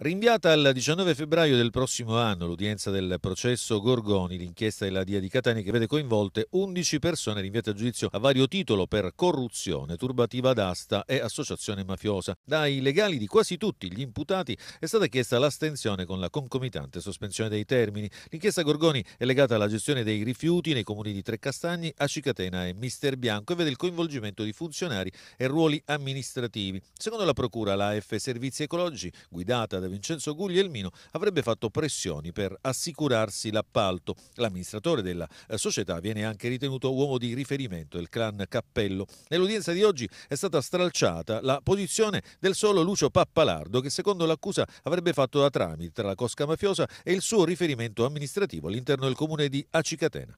Rinviata al 19 febbraio del prossimo anno l'udienza del processo Gorgoni, l'inchiesta della DIA di Catania che vede coinvolte 11 persone rinviate a giudizio a vario titolo per corruzione, turbativa d'asta e associazione mafiosa. Dai legali di quasi tutti gli imputati è stata chiesta l'astensione con la concomitante sospensione dei termini. L'inchiesta Gorgoni è legata alla gestione dei rifiuti nei comuni di Trecastagni, Acicatena e Mister Bianco e vede il coinvolgimento di funzionari e ruoli amministrativi. Secondo la Procura, la F Servizi Ecologici, guidata da titolare Vincenzo Guglielmino avrebbe fatto pressioni per assicurarsi l'appalto. L'amministratore della eh, società viene anche ritenuto uomo di riferimento del clan Cappello. Nell'udienza di oggi è stata stralciata la posizione del solo Lucio Pappalardo che secondo l'accusa avrebbe fatto da tramite tra la cosca mafiosa e il suo riferimento amministrativo all'interno del comune di Acicatena.